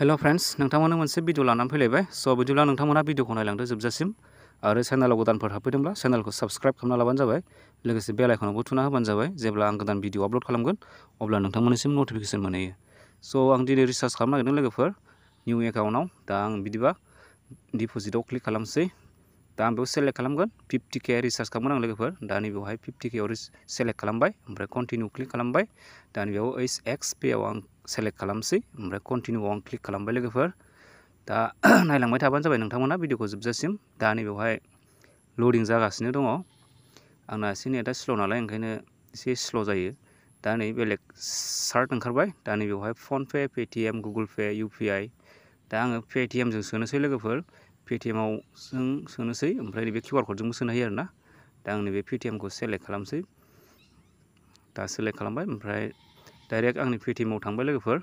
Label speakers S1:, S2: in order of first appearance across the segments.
S1: hello friends नोंथांमोना मोनसे video लानानै फैलायबाय स' बिदिब्ला नोंथांमोना भिडिअखौ नायलांदो जोबजासिम आरो चेनेलाव गोदानफोर हाबफैदोंब्ला चेनेलखौ साबस्क्राइब खालामना लाबानो जाबाय लोगोसे बेल आइकनावबो थुना होबानो जाबाय जेब्ला आं गोदान भिडिअ आपल'ड खालामगोन अब्ला नोंथांमोननिसिम नटिफिकेसन मोनहैयो स' आं दिनै रिसार्च खालामनो नागिरदों लोगोफोर निउ एकाउन्टआव दा आं बिदिबा डिप'जिटआव क्लिक खालामसै दा आं बेयाव सेलेक्ट खालामगोन फिफ्टि के रिसार्च खालामगोन आं लोगोफोर दा नैबेवहाय फिफ्टि केआव सेलेक्ट खालामबाय ओमफ्राय कन्टिनिउ क्लिक खालामबाय दा नैबेयाव ओइस एक्स पेआव आं सेलेक्ट खालामसै ओमफ्राय कन्टिनिउ आं क्लिक खालामबाय लोगोफोर दा नायलांबाय थाबानो जाबाय नोंथांमोना भिडिअखौ जोबजासिम दा नैबेवहाय लडिं जागासिनो दङ आंना एसे नेटआ स्ल' नालाय ओंखायनो एसे स्ल' जायो दा नै बेलेग चार्ट ओंखारबाय दा नैबेवहाय फनपे पेटिएम गुगोल पे इउपिआइ दा आङो पेटिएमजों सोनोसै लोगोफोर पेटिएमाव जों सोनोसै ओमफ्राय नैबे किउआर क'डजोंबो सोनो हायो आरोना दा आं नैबे पेटिएमखौ सेलेक्ट खालामसै दा सेलेक्ट खालामबाय ओमफ्राय डाइरेक्ट आंनि पेटिएमाव थांबाय लोगोफोर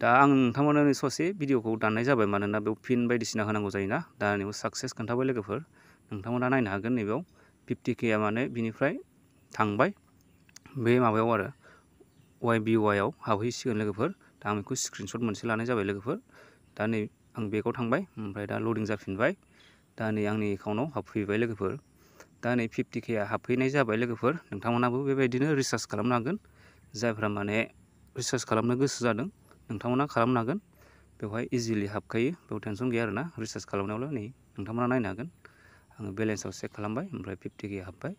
S1: दा आं नोंथांमोननो ससे भिडिअ'खौ दाननाय जाबाय मानोना बेयाव पिन बायदिसिना होनांगौ जायोना दा नैबे साक्सेस खोन्थाबाय लोगोफोर नोंथांमोना नायनो हागोन नैबेयाव फिफ्टि केया माने बिनिफ्राय थांबाय बे माबायाव आरो वाइ बि वाइआव हाबहैसिगोन लोगोफोर दा आं बेखौ स्क्रिनशट मोनसे लानाय जाबाय लोगोफोर दा नै आं बेगाव थांबाय ओमफ्राय दा लडिं जाफिनबाय दा नै आंनि एकाउन्टआव हाबफैबाय लोगोफोर दा नै फिफ्टि केया हाबफैनाय जाबाय लोगोफोर नोंथांमोनाबो बेबायदिनो रिसार्च खालामनो हागोन जायफ्रा माने रिसार्च खालामनो गोसो जादों नोंथांमोना खालामनो हागोन बेवहाय इजिलि हाबखायो बेयाव टेनसन गैया आरोना रिसार्च खालामनायावल' नै नोंथांमोना नायनो हागोन आङो बेलेन्सआव चेक खालामबाय ओमफ्राय फिफ्टि के हाबबाय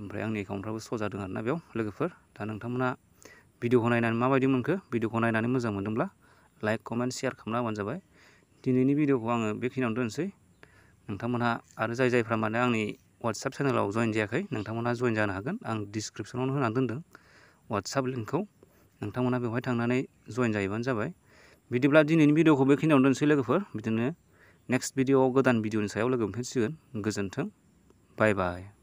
S1: ओमफ्राय आंनि एकाउन्टफ्राबो श' जादों आरोना बेयाव लोगोफोर दा नोंथांमोना भिडिअखौ नायनानै माबायदि मोनखो भिडिअखौ नायनानै मोजां मोनदोंब्ला लाइक कमेन्ट सेयार खालामना होबानो जाबाय दिनैनि भिडिअखौ आङो बेखिनियावनो दोनसै नोंथांमोनहा आरो जाय जायफ्रा माने आंनि वाट्सएप चेनेलाव जइन जायाखै नोंथांमोनहा जइन जानो हागोन आं डिसक्रिपसनावनो होनानै दोनदों व्हाट्सएप लिंकखौ नोंथांमोना बेवहाय थांनानै जइन जाहैबानो जाबाय बिदिब्ला दिनैनि भिडिअखौ बेखिनियावनो दोनसै लोगोफोर बिदिनो नेक्स्ट भिडिअआव गोदान भिडिअनि सायाव लोगो मोनफिनसिगोन गोजोन्थों बाय बाय